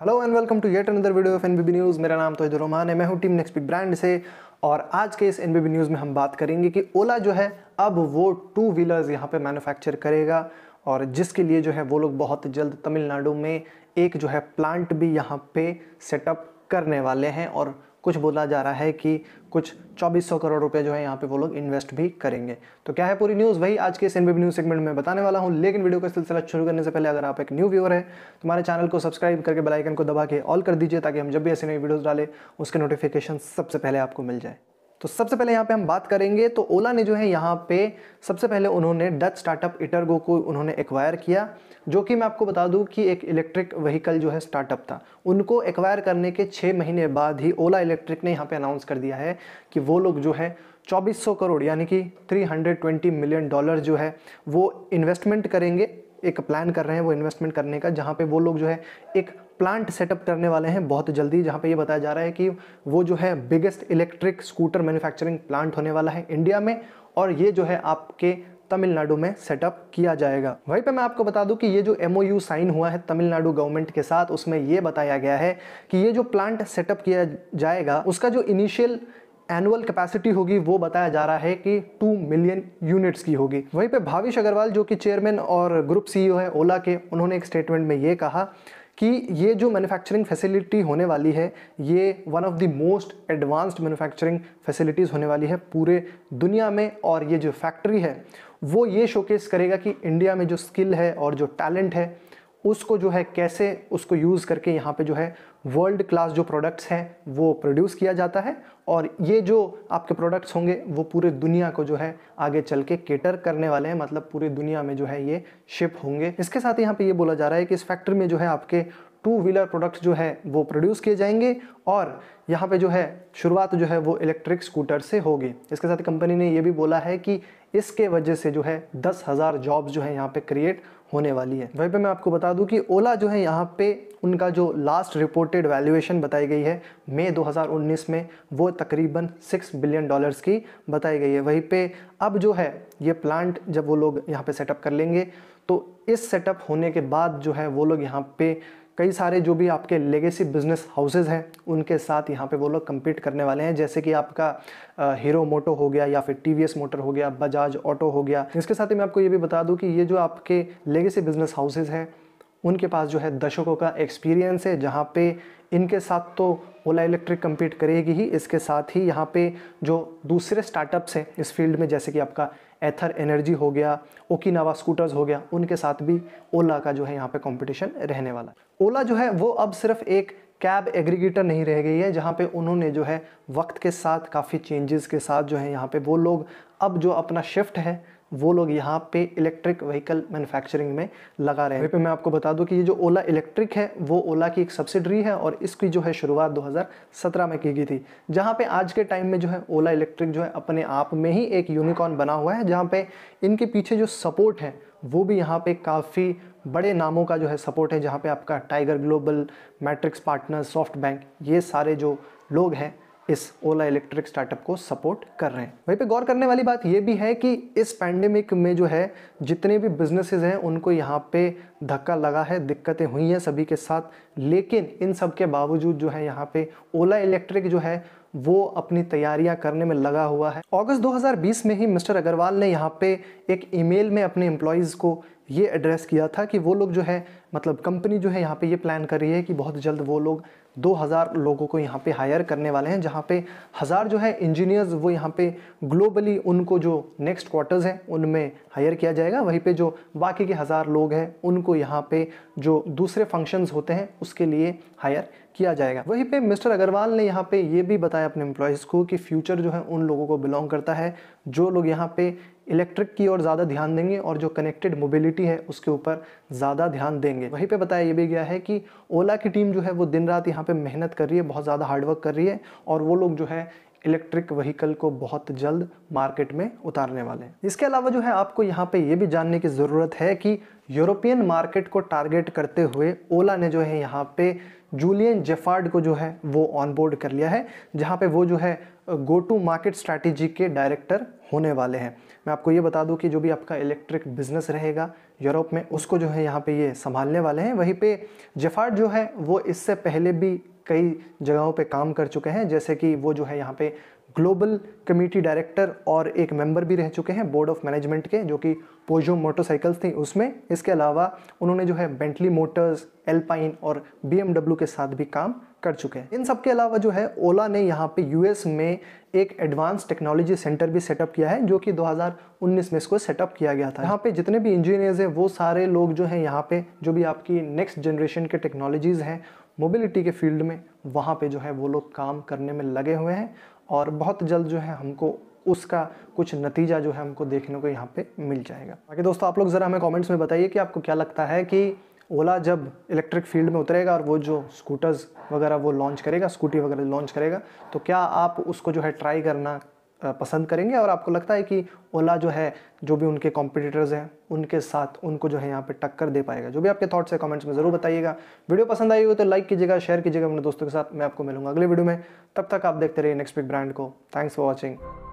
hello and welcome to yet another video of NBB news मेरा नाम तो है रोमान है मैं हूँ टीम नेक्सपिक ब्रांड से और आज के इस एनबीबी न्यूज़ में हम बात करेंगे कि ओला जो है अब वो टू व्हीलर्स यहाँ पे मैन्युफैक्चर करेगा और जिसके लिए जो है वो लोग बहुत जल्द तमिलनाडु में एक जो है प्लांट भी यहाँ पे सेटअप करने वाले हैं और कुछ बोला जा रहा है कि कुछ 2400 करोड़ रुपए जो है यहाँ पे वो लोग इन्वेस्ट भी करेंगे तो क्या है पूरी न्यूज़ वही आज के इस एनबीबी न्यूज़ सेगमेंट में बताने वाला हूँ लेकिन वीडियो का सिलसिला शुरू करने से पहले अगर आप एक न्यू व्यूअर है तो हमारे चैनल को सब्सक्राइब करके बेलाइकन को दबा के ऑल कर दीजिए ताकि हम जब भी ऐसी नई वीडियोज़ डालें उसके नोटिफिकेशन सबसे पहले आपको मिल जाए तो सबसे पहले यहाँ पे हम बात करेंगे तो ओला ने जो है यहाँ पे सबसे पहले उन्होंने डच स्टार्टअप इटरगो को उन्होंने एक्वायर किया जो कि मैं आपको बता दूं कि एक इलेक्ट्रिक व्हीकल जो है स्टार्टअप था उनको एक्वायर करने के छः महीने बाद ही ओला इलेक्ट्रिक ने यहाँ पे अनाउंस कर दिया है कि वो लोग जो है 2400 करोड़ यानी कि 320 मिलियन डॉलर जो है वो इन्वेस्टमेंट करेंगे एक प्लान कर रहे हैं वो इन्वेस्टमेंट करने का जहाँ पे वो लोग जो है एक प्लांट सेटअप करने वाले हैं बहुत जल्दी जहाँ पे ये बताया जा रहा है कि वो जो है biggest electric scooter manufacturing plant होने वाला है इंडिया में और ये जो है आपके तमिलनाडु में सेटअप किया जाएगा वहीं पे मैं आपको बता दूं कि ये जो एम साइन हुआ है तमिलनाडु गवर्नमेंट के साथ उसमें ये बताया गया है कि ये जो प्लांट सेटअप किया जाएगा उसका जो इनिशियल एनुअल कैपेसिटी होगी वो बताया जा रहा है कि टू मिलियन यूनिट्स की होगी वहीं पे भाविश अग्रवाल जो कि चेयरमैन और ग्रुप सीईओ है ओला के उन्होंने एक स्टेटमेंट में ये कहा कि ये जो मैन्युफैक्चरिंग फैसिलिटी होने वाली है ये one of the most advanced manufacturing facilities होने वाली है पूरे दुनिया में और ये जो फैक्ट्री है वो ये शोकेस करेगा कि इंडिया में जो स्किल है और जो टैलेंट है उसको जो है कैसे उसको यूज़ करके यहाँ पे जो है वर्ल्ड क्लास जो प्रोडक्ट्स हैं वो प्रोड्यूस किया जाता है और ये जो आपके प्रोडक्ट्स होंगे वो पूरे दुनिया को जो है आगे चल के केटर करने वाले हैं मतलब पूरी दुनिया में जो है ये शिप होंगे इसके साथ यहाँ पे ये बोला जा रहा है कि इस फैक्ट्री में जो है आपके टू व्हीलर प्रोडक्ट्स जो है वो प्रोड्यूस किए जाएंगे और यहाँ पे जो है शुरुआत जो है वो इलेक्ट्रिक स्कूटर से होगी इसके साथ कंपनी ने ये भी बोला है कि इसके वजह से जो है दस हज़ार जॉब्स जो है यहाँ पे क्रिएट होने वाली है वहीं पे मैं आपको बता दूं कि ओला जो है यहाँ पे उनका जो लास्ट रिपोर्टेड वैल्यूएशन बताई गई है मई 2019 में वो तकरीबन 6 बिलियन डॉलर्स की बताई गई है वहीं पे अब जो है ये प्लांट जब वो लोग यहाँ पे सेटअप कर लेंगे तो इस सेटअप होने के बाद जो है वो लोग यहाँ पे कई सारे जो भी आपके लेगेसी बिजनेस हाउसेज हैं उनके साथ यहाँ पे वो लोग कम्पीट करने वाले हैं जैसे कि आपका हीरो मोटो हो गया या फिर टी मोटर हो गया बजाज ऑटो हो गया इसके साथ ही मैं आपको ये भी बता दूँ कि ये जो आपके लेगेसी बिजनेस हाउसेज हैं उनके पास जो है दशकों का एक्सपीरियंस है जहाँ पे इनके साथ तो ओला इलेक्ट्रिक कम्पीट करेगी ही इसके साथ ही यहाँ पे जो दूसरे स्टार्टअप्स हैं इस फील्ड में जैसे कि आपका एथर एनर्जी हो गया ओकिनावा स्कूटर्स हो गया उनके साथ भी ओला का जो है यहाँ पे कंपटीशन रहने वाला ओला जो है वो अब सिर्फ एक कैब एग्रीगेटर नहीं रह गई है जहाँ पे उन्होंने जो है वक्त के साथ काफ़ी चेंजेस के साथ जो है यहाँ पे वो लोग अब जो अपना शिफ्ट है वो लोग यहाँ पे इलेक्ट्रिक व्हीकल मैन्युफैक्चरिंग में लगा रहे हैं पे मैं आपको बता दूं कि ये जो ओला इलेक्ट्रिक है वो ओला की एक सब्सिडरी है और इसकी जो है शुरुआत 2017 में की गई थी जहाँ पे आज के टाइम में जो है ओला इलेक्ट्रिक जो है अपने आप में ही एक यूनिकॉर्न बना हुआ है जहाँ पे इनके पीछे जो सपोर्ट है वो भी यहाँ पे काफ़ी बड़े नामों का जो है सपोर्ट है जहाँ पे आपका Tiger Global Matrix partner SoftBank ये सारे जो लोग हैं इस ओला इलेक्ट्रिक स्टार्टअप को सपोर्ट कर रहे हैं वहीं पे गौर करने वाली बात यह भी है कि इस पैंडेमिक में जो है जितने भी बिजनेसेस हैं उनको यहाँ पे धक्का लगा है दिक्कतें हुई हैं सभी के साथ लेकिन इन सब के बावजूद जो है यहाँ पे ओला इलेक्ट्रिक जो है वो अपनी तैयारियां करने में लगा हुआ है अगस्त 2020 में ही मिस्टर अग्रवाल ने यहाँ पे एक ईमेल में अपने एम्प्लॉयज़ को ये एड्रेस किया था कि वो लोग जो है मतलब कंपनी जो है यहाँ पे ये प्लान कर रही है कि बहुत जल्द वो लोग 2000 लोगों को यहाँ पे हायर करने वाले हैं जहाँ पे हज़ार जो है इंजीनियर्स वो यहाँ पे ग्लोबली उनको जो नेक्स्ट क्वार्टर्स हैं उनमें हायर किया जाएगा वहीं पे जो बाकी के हज़ार लोग हैं उनको यहाँ पे जो दूसरे फंक्शंस होते हैं उसके लिए हायर किया जाएगा वहीं पे मिस्टर अग्रवाल ने यहाँ पे ये भी बताया अपने एम्प्लॉयज़ को कि फ्यूचर जो है उन लोगों को बिलोंग करता है जो लोग यहाँ पे इलेक्ट्रिक की ओर ज़्यादा ध्यान देंगे और जो कनेक्टेड मोबिलिटी है उसके ऊपर ज़्यादा ध्यान देंगे करेंगे वहीं पे बताया ये भी गया है कि ओला की टीम जो है वो दिन रात यहाँ पे मेहनत कर रही है बहुत ज़्यादा हार्डवर्क कर रही है और वो लोग जो है इलेक्ट्रिक व्हीकल को बहुत जल्द मार्केट में उतारने वाले हैं इसके अलावा जो है आपको यहाँ पे ये भी जानने की ज़रूरत है कि यूरोपियन मार्केट को टारगेट करते हुए ओला ने जो है यहाँ पे जूलियन जेफार्ड को जो है वो ऑनबोर्ड कर लिया है जहाँ पे वो जो है गो टू मार्केट स्ट्रैटेजी के डायरेक्टर होने वाले हैं मैं आपको ये बता दूं कि जो भी आपका इलेक्ट्रिक बिजनेस रहेगा यूरोप में उसको जो है यहाँ पे ये संभालने वाले हैं वहीं पे जेफार्ड जो है वो इससे पहले भी कई जगहों पे काम कर चुके हैं जैसे कि वो जो है यहाँ पे ग्लोबल कमेटी डायरेक्टर और एक मेंबर भी रह चुके हैं बोर्ड ऑफ मैनेजमेंट के जो कि पोजो मोटरसाइकिल्स थी उसमें इसके अलावा उन्होंने जो है बेंटली मोटर्स एल्पाइन और बी के साथ भी काम कर चुके हैं इन सब के अलावा जो है ओला ने यहाँ पे यूएस में एक एडवांस टेक्नोलॉजी सेंटर भी सेटअप किया है जो कि 2019 में इसको सेटअप किया गया था यहाँ पे जितने भी इंजीनियर्स हैं वो सारे लोग जो हैं यहाँ पे जो भी आपकी नेक्स्ट जनरेशन के टेक्नोलॉजीज़ हैं मोबिलिटी के फील्ड में वहाँ पे जो है वो लोग काम करने में लगे हुए हैं और बहुत जल्द जो है हमको उसका कुछ नतीजा जो है हमको देखने को यहाँ पे मिल जाएगा बाकी दोस्तों आप लोग ज़रा हमें कमेंट्स में बताइए कि आपको क्या लगता है कि ओला जब इलेक्ट्रिक फील्ड में उतरेगा और वो जो स्कूटर्स वगैरह वो लॉन्च करेगा स्कूटी वगैरह लॉन्च करेगा तो क्या आप उसको जो है ट्राई करना पसंद करेंगे और आपको लगता है कि ओला जो है जो भी उनके कॉम्पिटिटर्स हैं उनके साथ उनको जो है यहाँ पे टक्कर दे पाएगा जो भी आपके थॉट्स है कमेंट्स में ज़रूर बताइएगा वीडियो पसंद आई हो तो लाइक कीजिएगा शेयर कीजिएगा अपने दोस्तों के साथ मैं आपको मिलूंगा अगले वीडियो में तब तक आप देखते रहिए नेक्स्ट बिग ब्रांड को थैंक्स फॉर वॉचिंग